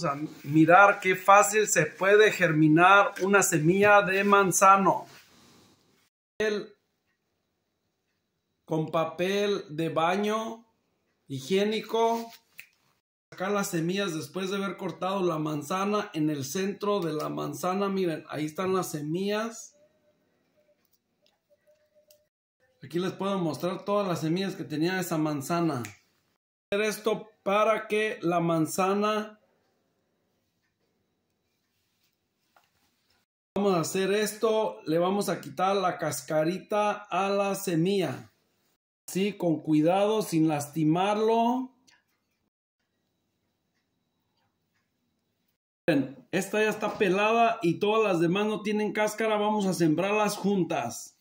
a mirar qué fácil se puede germinar una semilla de manzano. con papel de baño higiénico. Sacar las semillas después de haber cortado la manzana en el centro de la manzana. Miren, ahí están las semillas. Aquí les puedo mostrar todas las semillas que tenía esa manzana. Hacer esto para que la manzana Vamos a hacer esto, le vamos a quitar la cascarita a la semilla. así con cuidado, sin lastimarlo. Esta ya está pelada y todas las demás no tienen cáscara. Vamos a sembrarlas juntas.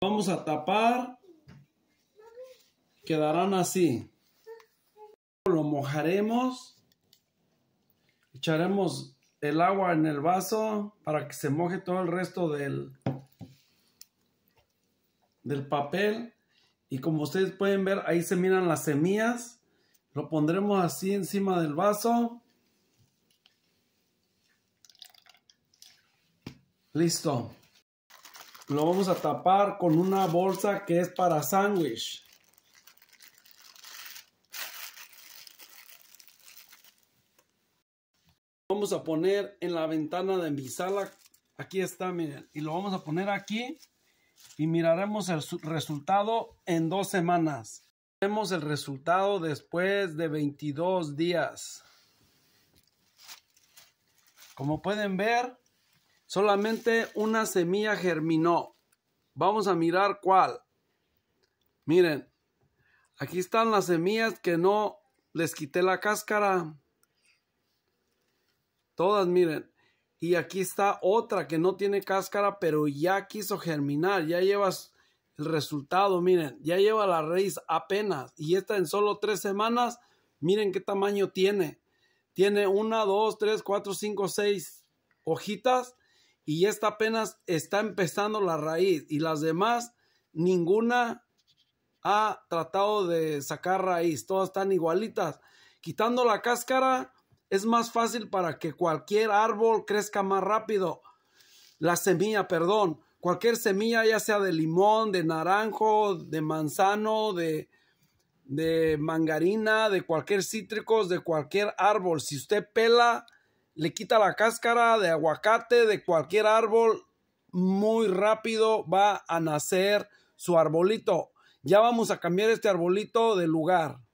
Vamos a tapar. Quedarán así. Lo mojaremos. Echaremos el agua en el vaso para que se moje todo el resto del, del papel. Y como ustedes pueden ver, ahí se miran las semillas. Lo pondremos así encima del vaso. Listo. Lo vamos a tapar con una bolsa que es para sándwich. Vamos a poner en la ventana de mi sala. Aquí está, miren. Y lo vamos a poner aquí. Y miraremos el resultado en dos semanas. Vemos el resultado después de 22 días. Como pueden ver, solamente una semilla germinó. Vamos a mirar cuál. Miren, aquí están las semillas que no les quité la cáscara. Todas, miren. Y aquí está otra que no tiene cáscara, pero ya quiso germinar. Ya llevas el resultado, miren. Ya lleva la raíz apenas. Y esta en solo tres semanas, miren qué tamaño tiene. Tiene una, dos, tres, cuatro, cinco, seis hojitas. Y esta apenas está empezando la raíz. Y las demás, ninguna ha tratado de sacar raíz. Todas están igualitas. Quitando la cáscara, es más fácil para que cualquier árbol crezca más rápido. La semilla, perdón. Cualquier semilla, ya sea de limón, de naranjo, de manzano, de, mangarina, de cualquier cítricos, de cualquier árbol. Si usted pela, le quita la cáscara de aguacate, de cualquier árbol, muy rápido va a nacer su arbolito. Ya vamos a cambiar este arbolito de lugar.